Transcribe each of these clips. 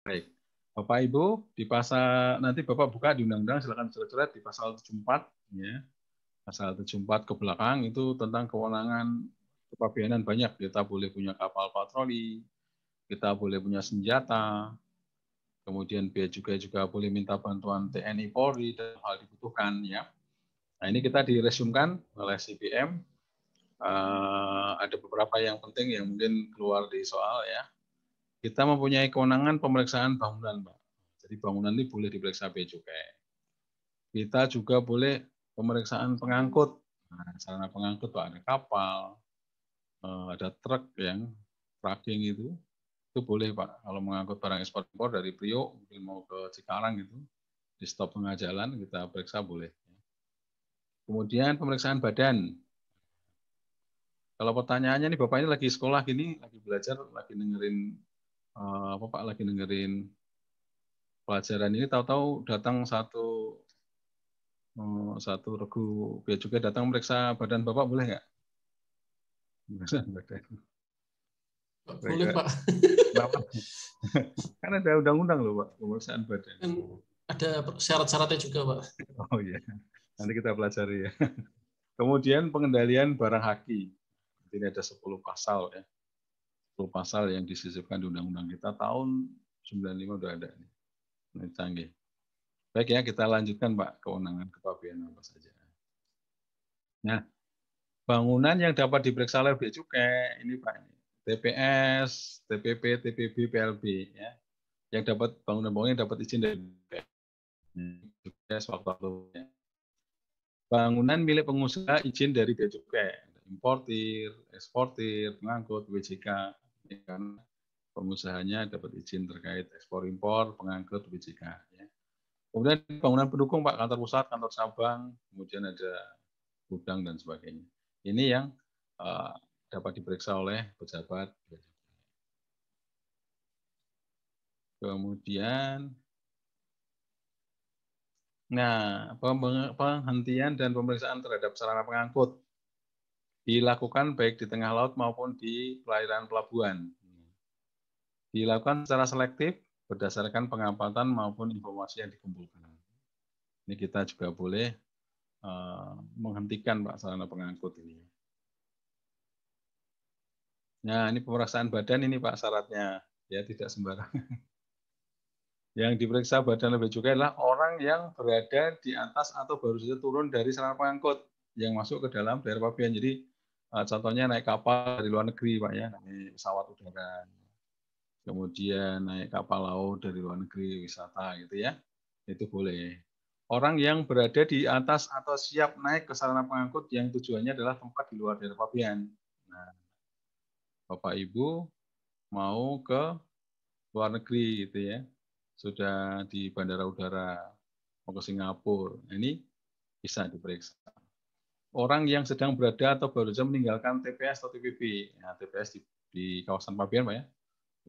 Baik. Bapak Ibu, di pasal nanti Bapak buka di undang-undang silakan coret-coret di pasal 74 ya. Pasal 74 ke belakang itu tentang kewenangan kepabianan banyak. Kita boleh punya kapal patroli, kita boleh punya senjata, kemudian biaya juga juga boleh minta bantuan TNI Polri dan hal dibutuhkan ya. Nah, ini kita diresumkan oleh CBM. Uh, eh, ada beberapa yang penting yang mungkin keluar di soal ya kita mempunyai kewenangan pemeriksaan bangunan, Pak. Jadi bangunan ini boleh diperiksa bea cukai. Kita juga boleh pemeriksaan pengangkut. Nah, sarana pengangkut Pak, ada kapal, eh, ada truk yang tracking itu. Itu boleh Pak, kalau mengangkut barang ekspor impor dari Priok mungkin mau ke Cikarang itu, di stop tengah jalan kita periksa boleh. Kemudian pemeriksaan badan. Kalau pertanyaannya nih Bapak ini lagi sekolah gini, lagi belajar, lagi dengerin Eh, apa Pak lagi dengerin pelajaran ini tahu-tahu datang satu eh, satu regu biar juga datang meriksa badan Bapak boleh nggak? Boleh Pak. kan ada undang-undang loh Pak pemeriksaan badan. Kan ada syarat-syaratnya juga Pak. Oh iya. Nanti kita pelajari ya. Kemudian pengendalian barang haki. Ini ada 10 pasal ya. 10 pasal yang disisipkan di undang-undang kita tahun 95 sudah ada ini nah, Ini canggih. Baik ya, kita lanjutkan Pak kewenangan kepabianan apa saja. Nah, bangunan yang dapat diperiksa oleh Bea Cukai ini Pak TPS, TPP, TPB, PLB ya. Yang dapat bangunan-bangunan dapat izin dari Bea waktu Bangunan milik pengusaha izin dari Bea Cukai, importir, eksportir, pengangkut, WJK, Ya, karena pengusahanya dapat izin terkait ekspor impor, pengangkut BJK. Ya. Kemudian bangunan pendukung Pak kantor pusat, kantor cabang, kemudian ada gudang dan sebagainya. Ini yang uh, dapat diperiksa oleh pejabat. Kemudian, nah penghentian dan pemeriksaan terhadap sarana pengangkut dilakukan baik di tengah laut maupun di perairan pelabuhan. Dilakukan secara selektif berdasarkan pengamatan maupun informasi yang dikumpulkan. Ini kita juga boleh uh, menghentikan Pak sarana pengangkut ini. Nah, ini pemeriksaan badan ini Pak syaratnya. Ya, tidak sembarangan. Yang diperiksa badan lebih juga adalah orang yang berada di atas atau baru saja turun dari sarana pengangkut yang masuk ke dalam daerah pabian. Jadi Ah, contohnya naik kapal dari luar negeri pak ya naik pesawat udara kemudian naik kapal laut dari luar negeri wisata gitu ya itu boleh orang yang berada di atas atau siap naik ke sarana pengangkut yang tujuannya adalah tempat di luar daerah papian. nah bapak ibu mau ke luar negeri gitu ya sudah di bandara udara mau ke Singapura nah, ini bisa diperiksa orang yang sedang berada atau baru saja meninggalkan TPS atau TPP. Nah, ya, TPS di, di kawasan Pabian, Pak ya.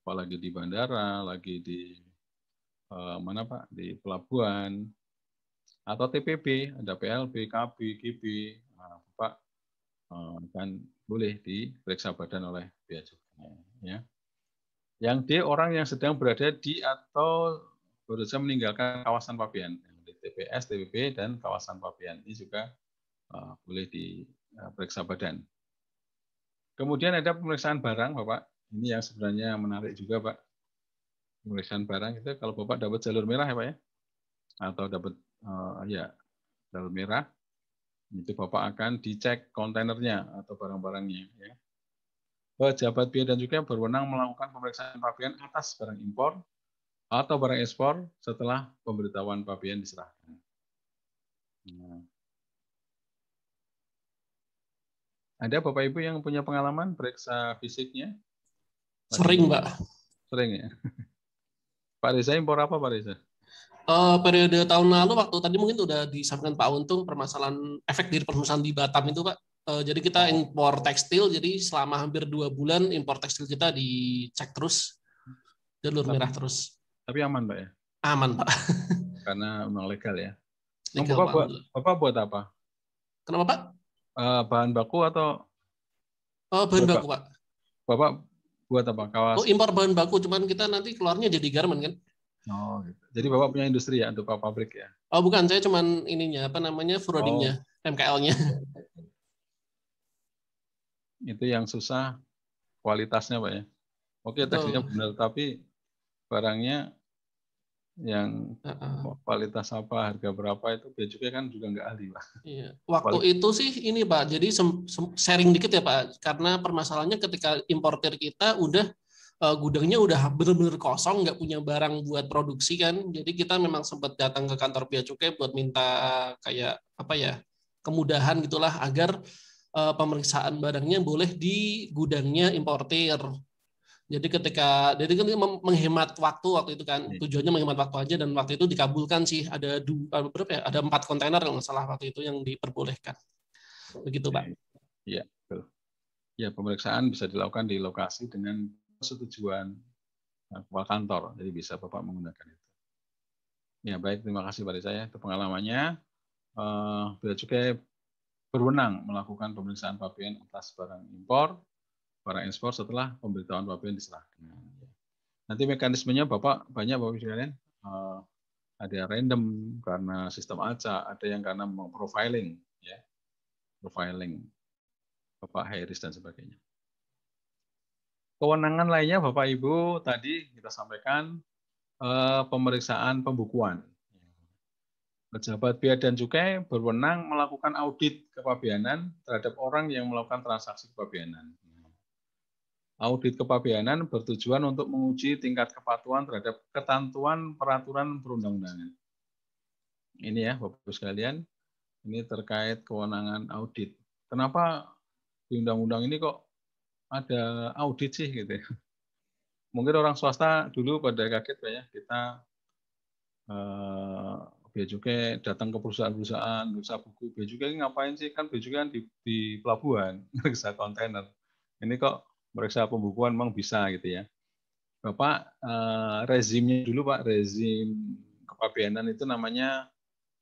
Apalagi di bandara, lagi di eh, mana Pak? Di pelabuhan atau TPP, ada PLB, KB, GB. Nah, Bapak eh, kan boleh diperiksa badan oleh bea cukai ya. Yang D orang yang sedang berada di atau baru saja meninggalkan kawasan Pabian, TPS, TPP dan kawasan Pabian. Ini juga Ah, boleh diperiksa eh, badan. Kemudian ada pemeriksaan barang, Bapak. Ini yang sebenarnya menarik juga, Pak. Pemeriksaan barang itu kalau Bapak dapat jalur merah ya, Pak ya. Atau dapat uh, ya jalur merah, itu Bapak akan dicek kontainernya atau barang-barangnya ya. Pejabat biaya dan juga berwenang melakukan pemeriksaan pabean atas barang impor atau barang ekspor setelah pemberitahuan pabean diserahkan. Nah, Ada Bapak Ibu yang punya pengalaman periksa fisiknya? Sering, Pak. Sering ya. Pak Reza impor apa Pak Reza? Uh, periode tahun lalu waktu tadi mungkin sudah disampaikan Pak Untung permasalahan efek dari perusahaan di Batam itu Pak. Uh, jadi kita impor tekstil, jadi selama hampir dua bulan impor tekstil kita dicek terus, jalur tapi, merah terus. Tapi aman Pak ya? Aman Pak. Karena memang legal ya. Legal, Bapak, Pak. Bapak buat apa? Kenapa Pak? uh, bahan baku atau oh, bahan baku pak bapak buat apa kawas oh impor bahan baku cuman kita nanti keluarnya jadi garmen kan oh gitu. jadi bapak punya industri ya untuk pabrik ya oh bukan saya cuman ininya apa namanya forwardingnya oh. MKL-nya itu yang susah kualitasnya pak ya oke tekstilnya benar tapi barangnya yang uh-uh. kualitas apa, harga berapa itu biaya cukai kan juga nggak ahli lah. Iya. Waktu kualitas. itu sih ini pak, jadi sharing dikit ya pak, karena permasalahannya ketika importer kita udah uh, gudangnya udah benar-benar kosong, nggak punya barang buat produksi kan, jadi kita memang sempat datang ke kantor biaya cukai buat minta kayak apa ya kemudahan gitulah agar uh, pemeriksaan barangnya boleh di gudangnya importer jadi ketika jadi kan menghemat waktu waktu itu kan hmm. tujuannya menghemat waktu aja dan waktu itu dikabulkan sih ada dua eh, berapa ya ada empat kontainer kalau salah waktu itu yang diperbolehkan begitu pak. Iya betul. Ya pemeriksaan bisa dilakukan di lokasi dengan persetujuan eh, kepala kantor jadi bisa bapak menggunakan itu. Ya baik terima kasih pada saya itu pengalamannya. Bila Bea Cukai berwenang melakukan pemeriksaan pabean atas barang impor Para ekspor setelah pemberitahuan Bapak diserahkan. Nanti mekanismenya Bapak banyak Bapak sekalian eh, ada yang random karena sistem acak, ada yang karena profiling ya. Profiling Bapak Hairis dan sebagainya. Kewenangan lainnya Bapak Ibu tadi kita sampaikan eh, pemeriksaan pembukuan. Pejabat biaya dan Cukai berwenang melakukan audit kepabianan terhadap orang yang melakukan transaksi kepabianan. Audit kepabeanan bertujuan untuk menguji tingkat kepatuhan terhadap ketentuan peraturan perundang-undangan. Ini ya, Bapak ibu sekalian, ini terkait kewenangan audit. Kenapa di undang-undang ini kok ada audit sih gitu ya? Mungkin orang swasta dulu pada kaget banyak kita eh, biaya juga datang ke perusahaan-perusahaan, perusahaan buku, juga ngapain sih? Kan biaya juga kan di, di pelabuhan, bisa kontainer. Ini kok meriksa pembukuan memang bisa gitu ya. Bapak eh, rezimnya dulu Pak, rezim kepabeanan itu namanya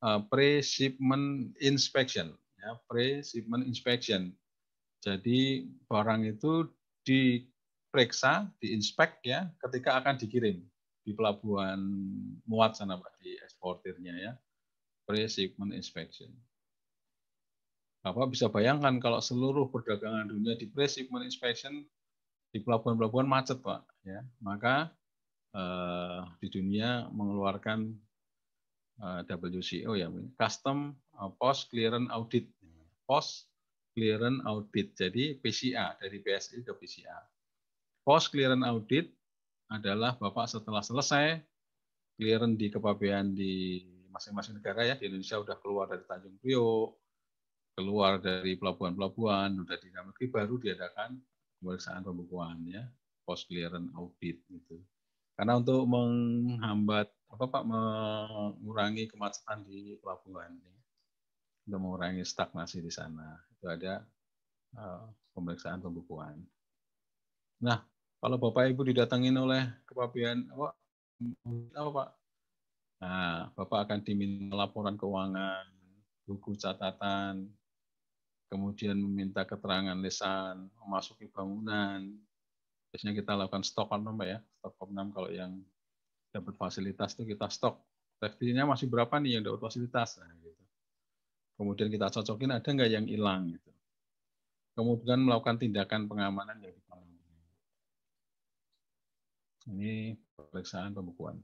eh, pre-shipment inspection, ya, pre-shipment inspection. Jadi barang itu diperiksa, diinspek ya ketika akan dikirim di pelabuhan muat sana Pak di eksportirnya ya. Pre-shipment inspection. Bapak bisa bayangkan kalau seluruh perdagangan dunia di pre-shipment inspection di pelabuhan-pelabuhan macet pak ya maka eh, di dunia mengeluarkan eh, WCO ya, ya custom eh, post clearance audit post clearance audit jadi PCA dari PSI ke PCA post clearance audit adalah bapak setelah selesai clearance di kepabean di masing-masing negara ya di Indonesia sudah keluar dari Tanjung Priok keluar dari pelabuhan-pelabuhan, sudah di dalam negeri baru diadakan pemeriksaan pembukuan ya, post clearance audit gitu. Karena untuk menghambat apa Pak mengurangi kemacetan di pelabuhan ya. Untuk mengurangi stagnasi di sana. Itu ada uh, pemeriksaan pembukuan. Nah, kalau Bapak Ibu didatangin oleh kepabian apa, apa Pak? Nah, Bapak akan diminta laporan keuangan, buku catatan, kemudian meminta keterangan lesan memasuki bangunan. Biasanya kita lakukan stok on kan, ya, stok on kalau yang dapat fasilitas itu kita stok. Tekstilnya masih berapa nih yang dapat fasilitas? Nah, gitu. Kemudian kita cocokin ada nggak yang hilang gitu. Kemudian melakukan tindakan pengamanan yang dipanggil. Ini pemeriksaan pembukuan.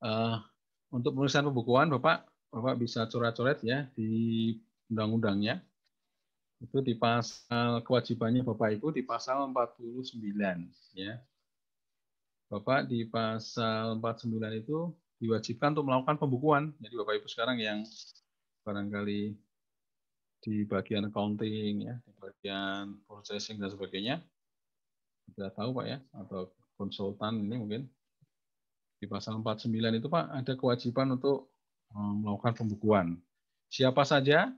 Uh, untuk pemeriksaan pembukuan, Bapak Bapak bisa coret-coret ya di undang-undangnya. Itu di pasal kewajibannya Bapak Ibu di pasal 49 ya. Bapak di pasal 49 itu diwajibkan untuk melakukan pembukuan. Jadi Bapak Ibu sekarang yang barangkali di bagian accounting ya, di bagian processing dan sebagainya. Sudah tahu Pak ya atau konsultan ini mungkin di pasal 49 itu Pak ada kewajiban untuk Hmm, melakukan pembukuan. Siapa saja?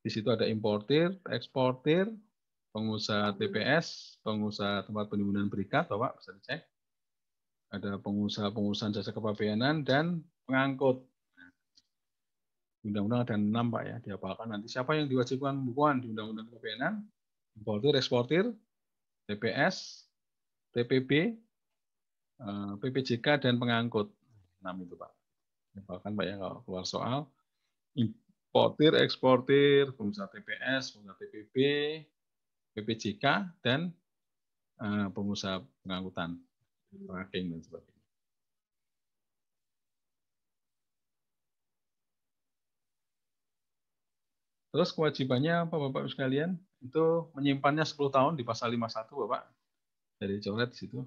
Di situ ada importir, eksportir, pengusaha TPS, pengusaha tempat penimbunan berikat, Bapak bisa dicek. Ada pengusaha-pengusaha jasa kepabeanan dan pengangkut. Undang-undang ada enam Pak ya, Diapakan nanti. Siapa yang diwajibkan pembukuan di Undang-Undang Kepabeanan? Importir, eksportir, TPS, TPB, eh, PPJK, dan pengangkut. Enam itu Pak bahkan Pak ya kalau keluar soal importir, eksportir, pengusaha TPS, pengusaha TPP, PPJK dan uh, pengusaha pengangkutan, tracking dan sebagainya. Terus kewajibannya apa Bapak sekalian? Itu menyimpannya 10 tahun di pasal 51 Bapak. Dari coret di situ.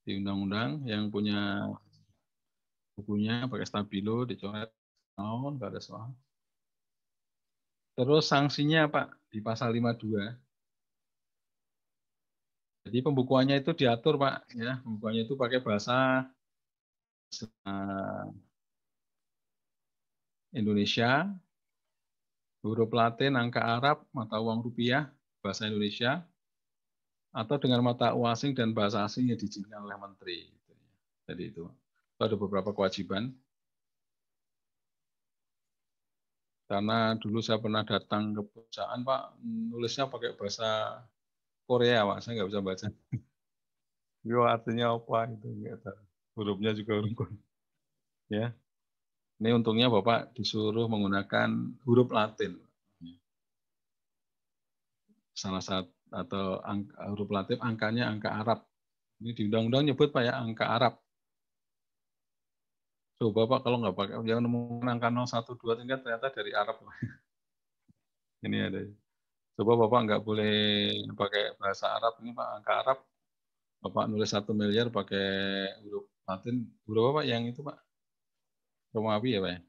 Di undang-undang yang punya bukunya pakai stabilo dicoret tahun nggak ada soal terus sanksinya pak di pasal 52 jadi pembukuannya itu diatur pak ya pembukuannya itu pakai bahasa eh, Indonesia huruf Latin angka Arab mata uang rupiah bahasa Indonesia atau dengan mata uang asing dan bahasa asing yang diizinkan oleh menteri gitu ya. jadi itu ada beberapa kewajiban. Karena dulu saya pernah datang ke perusahaan, Pak, nulisnya pakai bahasa Korea, Pak. Saya nggak bisa baca. Yo artinya apa itu nggak tahu. Hurufnya juga huruf Ya. Ini untungnya Bapak disuruh menggunakan huruf Latin. Salah satu atau angka, huruf Latin angkanya angka Arab. Ini di undang-undang nyebut Pak ya angka Arab. Coba Bapak kalau nggak pakai yang memenangkan 0, 1, 2, 3 ternyata dari Arab. ini ada. Coba Bapak nggak boleh pakai bahasa Arab ini Pak angka Arab. Bapak nulis satu miliar pakai huruf Latin. Berapa Pak yang itu Pak? Romawi ya Pak ya?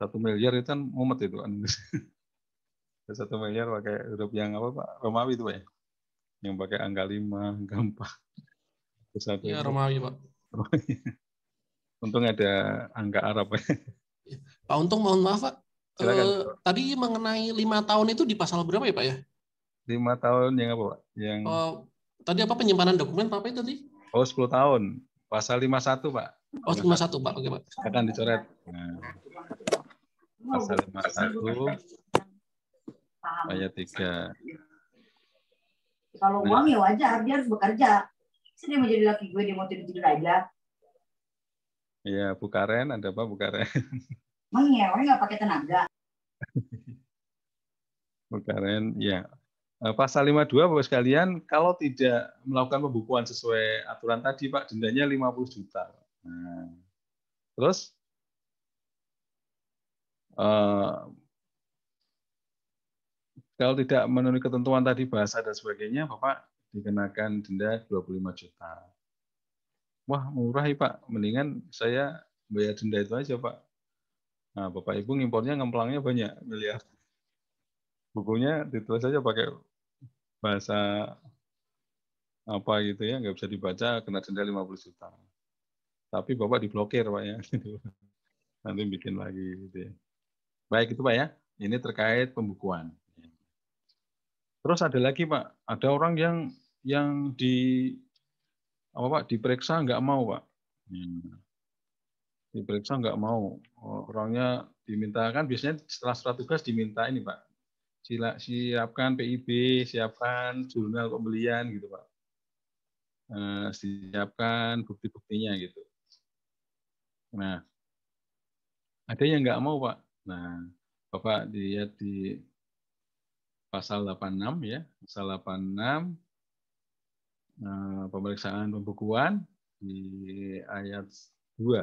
Satu miliar itu kan mumet itu kan. Satu miliar pakai huruf yang apa Pak? Romawi itu Pak ya? Yang pakai angka lima, angka empat. Satu ya Romawi Pak. Untung ada angka Arab. Pak Untung mohon maaf Pak. Eh, tadi mengenai lima tahun itu di pasal berapa ya Pak ya? Lima tahun yang apa Pak? Yang oh, tadi apa penyimpanan dokumen apa itu tadi? Oh 10 tahun. Pasal 51 Pak. Oh 51 Pak. Oke Pak. Akan dicoret. Nah. Pasal 51 ayat 3. Kalau uang ya wajar, dia harus bekerja. Sini mau jadi laki gue, dia mau tidur-tidur aja. Iya, Bukaren ada apa Bukaren? Emang nyewe nggak pakai tenaga? Bukaren, ya. Eh, pasal 52 Bapak sekalian, kalau tidak melakukan pembukuan sesuai aturan tadi Pak, dendanya 50 juta. Nah. Terus uh, kalau tidak memenuhi ketentuan tadi bahasa dan sebagainya, Bapak dikenakan denda 25 juta wah murah ya Pak, mendingan saya bayar denda itu aja Pak. Nah Bapak Ibu ngimpornya ngemplangnya banyak miliar. Bukunya ditulis saja pakai bahasa apa gitu ya, nggak bisa dibaca, kena denda 50 juta. Tapi Bapak diblokir Pak ya. Gitu. Nanti bikin lagi gitu ya. Baik itu Pak ya, ini terkait pembukuan. Terus ada lagi Pak, ada orang yang yang di apa Pak diperiksa nggak mau Pak. Hmm. Diperiksa nggak mau. Oh, orangnya dimintakan biasanya setelah surat tugas diminta ini Pak. Sila, siapkan PIB, siapkan jurnal pembelian gitu Pak. Eh, siapkan bukti-buktinya gitu. Nah, ada yang nggak mau Pak. Nah, Bapak dilihat di pasal 86 ya, pasal 86 Eh, pemeriksaan pembukuan di ayat 2.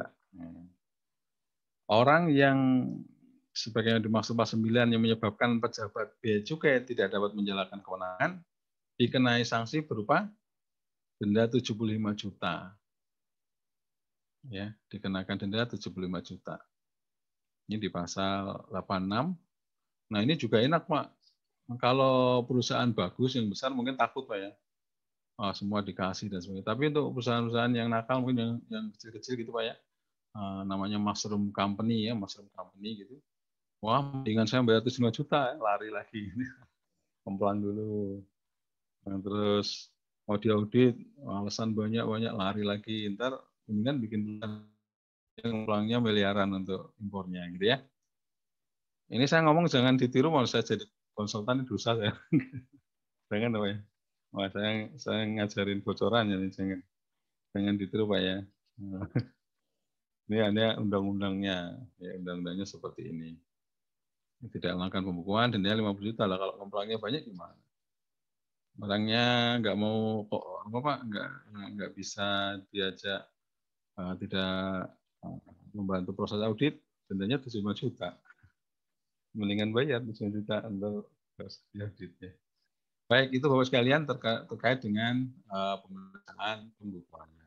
Orang yang sebagaimana dimaksud pasal 9 yang menyebabkan pejabat bea cukai tidak dapat menjalankan kewenangan dikenai sanksi berupa denda 75 juta. Ya, dikenakan denda 75 juta. Ini di pasal 86. Nah, ini juga enak, Pak. Kalau perusahaan bagus yang besar mungkin takut, Pak ya uh, semua dikasih dan sebagainya. Tapi untuk perusahaan-perusahaan yang nakal mungkin yang yang kecil-kecil gitu Pak ya. Uh, namanya mushroom company ya, mushroom company gitu. Wah, dengan saya bayar 5 juta, ya. lari lagi. kumpulan dulu. Dan terus mau di audit, alasan banyak-banyak, lari lagi. Ntar kan bikin yang pulangnya miliaran untuk impornya gitu ya. Ini saya ngomong jangan ditiru, mau saya jadi konsultan dosa saya. Jangan apa ya. Wah, saya, saya ngajarin bocoran ya, jangan jangan ditiru pak ya. ini ada undang-undangnya, ya, undang-undangnya seperti ini. Tidak melakukan pembukuan, dendanya 50 juta lah. Kalau komplainnya banyak gimana? Orangnya nggak mau kok apa pak nggak nggak bisa diajak uh, tidak eh, membantu proses audit dendanya 75 juta mendingan bayar 75 juta untuk proses auditnya Baik, itu Bapak sekalian terka terkait dengan uh, eh, pemeriksaan pembukuannya.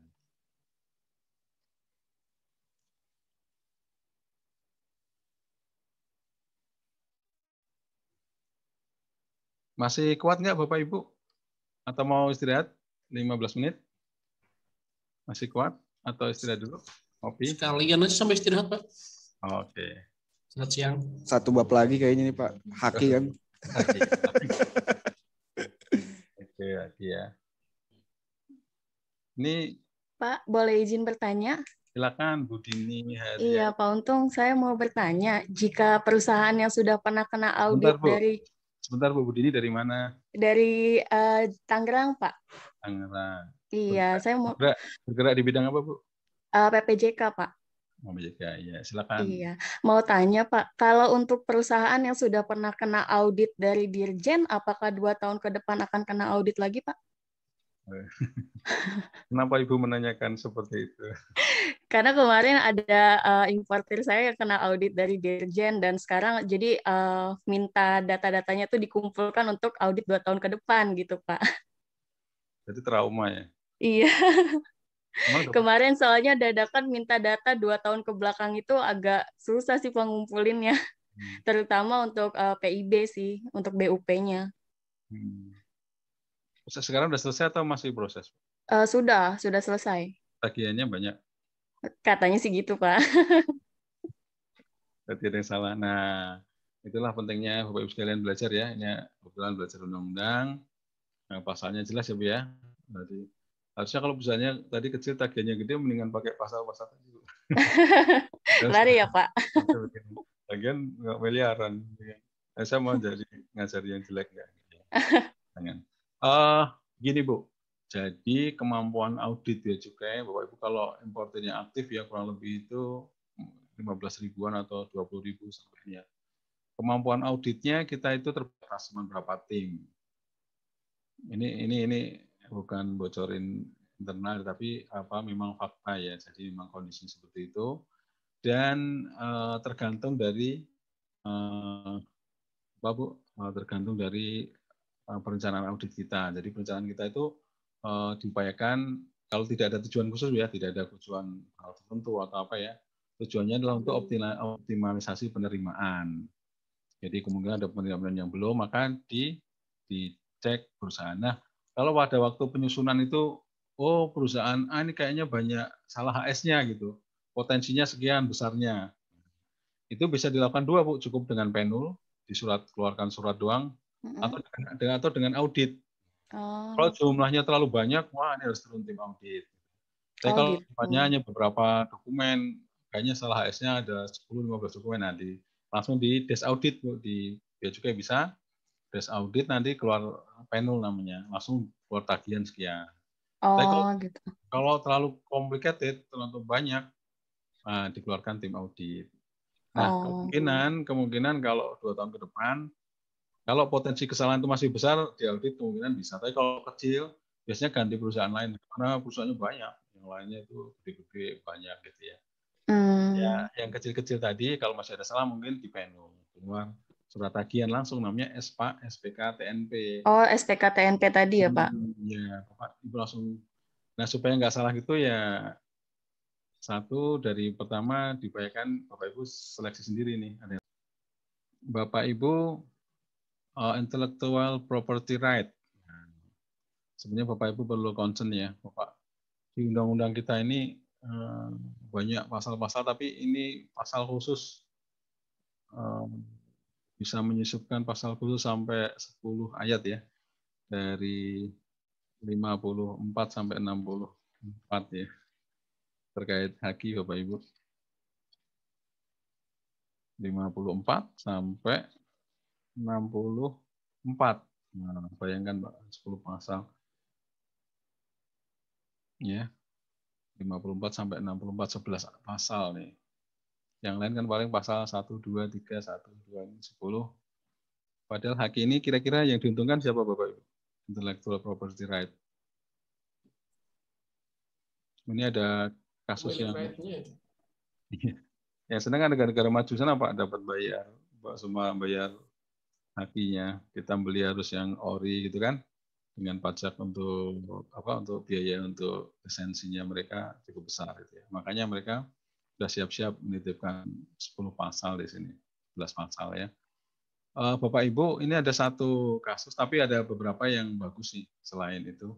Masih kuat nggak Bapak Ibu? Atau mau istirahat 15 menit? Masih kuat? Atau istirahat dulu? Kopi? Sekalian aja sampai istirahat Pak. Oke. Okay. Selamat siang. Satu bab lagi kayaknya nih Pak. Haki kan? lagi ya. Iya. Ini Pak, boleh izin bertanya? Silakan Bu Dini. Hari Iya Pak Untung, saya mau bertanya jika perusahaan yang sudah pernah kena audit Sebentar, Bu. dari Sebentar Bu, Bu Dini dari mana? Dari uh, Tangerang Pak. Tangerang. Iya, bergerak, saya mau bergerak, bergerak di bidang apa Bu? Uh, eh, PPJK Pak. Mau menjaga ya. Silakan. Iya, mau tanya Pak, kalau untuk perusahaan yang sudah pernah kena audit dari Dirjen, apakah dua tahun ke depan akan kena audit lagi, Pak? Kenapa Ibu menanyakan seperti itu? Karena kemarin ada uh, eh, importer saya yang kena audit dari Dirjen dan sekarang jadi uh, minta data-datanya itu dikumpulkan untuk audit dua tahun ke depan gitu Pak. Jadi trauma ya? Iya. Kemarin soalnya dadakan minta data dua tahun ke belakang itu agak susah sih pengumpulinnya. Hmm. Terutama untuk uh, eh, PIB sih, untuk BUP-nya. Hmm. Sekarang sudah selesai atau masih proses? Uh, sudah, sudah selesai. Tagihannya banyak. Katanya sih gitu, Pak. Tidak ada yang salah. Nah, itulah pentingnya Bapak Ibu sekalian belajar ya. Ini kebetulan belajar undang-undang. Nah, pasalnya jelas ya Bu ya. Berarti harusnya kalau misalnya tadi kecil tagihannya gede mendingan pakai pasal-pasal dulu. Lari ya Pak. Bagian nggak miliaran. Nah, saya mau jadi ngajar yang jelek ya. pengen Uh, gini Bu, jadi kemampuan audit ya juga ya Bapak Ibu kalau importernya aktif ya kurang lebih itu 15 ribuan atau 20 ribu sampai ya. Kemampuan auditnya kita itu terbatas berapa tim. Ini ini ini bukan bocorin internal tapi apa memang fakta ya jadi memang kondisi seperti itu dan uh, tergantung dari uh, apa bu uh, tergantung dari uh, perencanaan audit kita jadi perencanaan kita itu uh, diupayakan kalau tidak ada tujuan khusus ya tidak ada tujuan hal tertentu atau apa ya tujuannya adalah untuk optimalisasi penerimaan jadi kemungkinan ada penerimaan yang belum maka di dicek perusahaan nah kalau pada waktu penyusunan itu, oh perusahaan A ini kayaknya banyak salah HS-nya gitu, potensinya sekian besarnya. Itu bisa dilakukan dua bu, cukup dengan penul di surat keluarkan surat doang, atau dengan, atau dengan audit. Oh. Kalau jumlahnya terlalu banyak, wah ini harus turun tim audit. Tapi oh, kalau gitu. hanya beberapa dokumen, kayaknya salah HS-nya ada 10-15 dokumen nanti langsung di desk audit bu di Bea ya juga bisa beres audit nanti keluar panel namanya, langsung keluar tagihan sekian. Oh, kalau, gitu. kalau terlalu complicated, terlalu banyak, uh, dikeluarkan tim audit. Nah, oh. kemungkinan gitu. kemungkinan kalau dua tahun ke depan, kalau potensi kesalahan itu masih besar di audit kemungkinan bisa. Tapi kalau kecil, biasanya ganti perusahaan lain karena perusahaannya banyak, yang lainnya itu gede-gede banyak gitu ya. Hmm. Ya, yang kecil-kecil tadi kalau masih ada salah mungkin di panel keluar surat tagihan langsung namanya SPA SPK TNP. Oh, SPK TNP tadi ya, Pak? Hmm, iya, Bapak Pak. Ibu langsung Nah, supaya nggak salah gitu ya satu dari pertama dibayarkan Bapak Ibu seleksi sendiri nih. Ada Bapak Ibu uh, intellectual property right. Nah, sebenarnya Bapak Ibu perlu concern ya, Bapak. Di undang-undang kita ini uh, banyak pasal-pasal tapi ini pasal khusus um, bisa menyusupkan pasal khusus sampai 10 ayat ya. Dari 54 sampai 64 ya. Terkait haki Bapak Ibu. 54 sampai 64. Nah, bayangkan Pak, 10 pasal. Ya. 54 sampai 64 11 pasal nih. Yang lain kan paling pasal 1, 2, 3, 1, 2, 10. Padahal hak ini kira-kira yang diuntungkan siapa Bapak Ibu? Intellectual property right. Ini ada kasus yang... yang iya. ya, senang kan negara-negara maju sana Pak dapat bayar. Pak semua bayar hakinya. Kita beli harus yang ori gitu kan dengan pajak untuk apa untuk biaya untuk esensinya mereka cukup besar gitu ya. Makanya mereka sudah siap-siap menitipkan 10 pasal di sini, 11 pasal ya. Eh, Bapak Ibu, ini ada satu kasus, tapi ada beberapa yang bagus sih selain itu.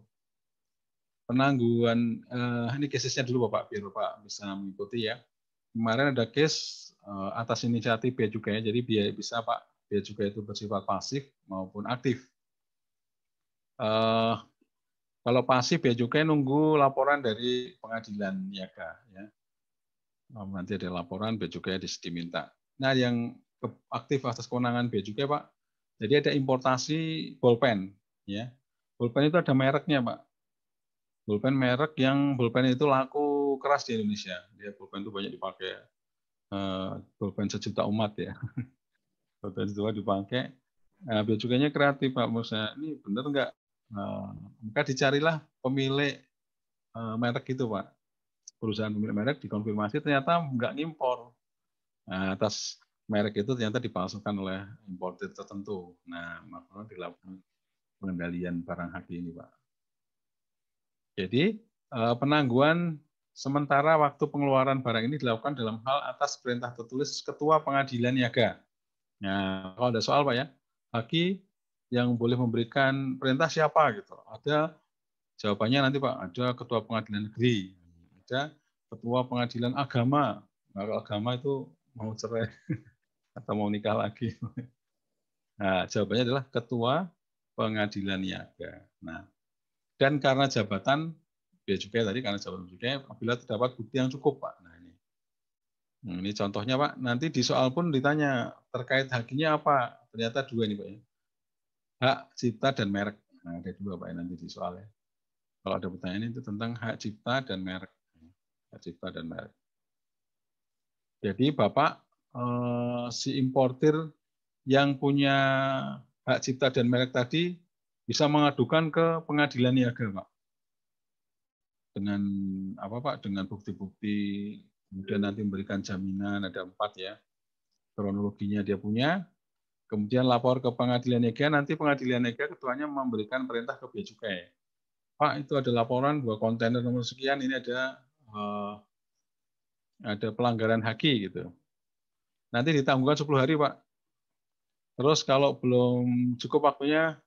Penangguhan, eh, ini kasusnya dulu Bapak, biar Bapak bisa mengikuti ya. Kemarin ada case eh, atas inisiatif biaya juga ya, jadi biaya bisa Pak, biaya juga itu bersifat pasif maupun aktif. Kalau pasif biaya juga nunggu laporan dari pengadilan niaga ya. Oh, nanti ada laporan bea cukai diminta. Nah, yang aktif atas kewenangan bea cukai, Pak. Jadi ada importasi bolpen, ya. Bolpen itu ada mereknya, Pak. Bolpen merek yang bolpen itu laku keras di Indonesia. Dia bolpen itu banyak dipakai. Pulpen eh, bolpen sejuta umat ya. bolpen juga dipakai. Nah, bea cukainya kreatif, Pak. Maksudnya, ini benar nggak? Nah, maka dicarilah pemilik eh, merek itu, Pak perusahaan pemilik merek dikonfirmasi ternyata nggak ngimpor. Nah, atas merek itu ternyata dipalsukan oleh importer tertentu. Nah, maka dilakukan pengendalian barang hak ini, Pak. Jadi, eh, penangguhan sementara waktu pengeluaran barang ini dilakukan dalam hal atas perintah tertulis Ketua Pengadilan Niaga. Nah, kalau ada soal, Pak ya, Haki yang boleh memberikan perintah siapa gitu. Ada jawabannya nanti Pak, ada Ketua Pengadilan Negeri, ada ketua pengadilan agama. Nah, kalau agama itu mau cerai atau mau nikah lagi. Nah, jawabannya adalah ketua pengadilan niaga. Nah, dan karena jabatan biaya cukai ya tadi karena jabatan bea cukai apabila terdapat bukti yang cukup, Pak. Nah, ini. Hmm, ini contohnya, Pak. Nanti di soal pun ditanya terkait haknya apa? Ternyata dua ini, Pak ya. Hak cipta dan merek. Nah, ada dua, Pak, ya, nanti di soal ya. Kalau ada pertanyaan itu tentang hak cipta dan merek. Cipta dan merek. Jadi Bapak, eh, si importir yang punya hak cipta dan merek tadi bisa mengadukan ke pengadilan niaga, Pak. Dengan apa, Pak? Dengan bukti-bukti, kemudian nanti memberikan jaminan, ada empat ya. Kronologinya dia punya, kemudian lapor ke pengadilan niaga, nanti pengadilan niaga ketuanya memberikan perintah ke bea cukai. Pak, itu ada laporan dua kontainer nomor sekian, ini ada Eh, ada pelanggaran haki gitu. Nanti ditangguhkan 10 hari, Pak. Terus kalau belum cukup waktunya,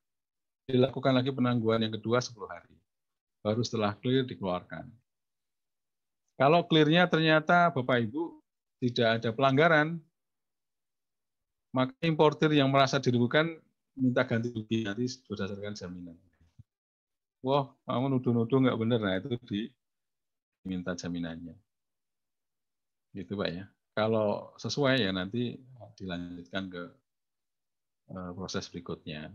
dilakukan lagi penangguhan yang kedua 10 hari. Baru setelah clear dikeluarkan. Kalau clearnya ternyata Bapak Ibu tidak ada pelanggaran, maka importer yang merasa dirugikan minta ganti rugi nanti berdasarkan jaminan. Wah, kamu nuduh-nuduh nggak benar. Nah, itu di diminta jaminannya. Gitu Pak ya. Kalau sesuai ya nanti dilanjutkan ke eh, proses berikutnya.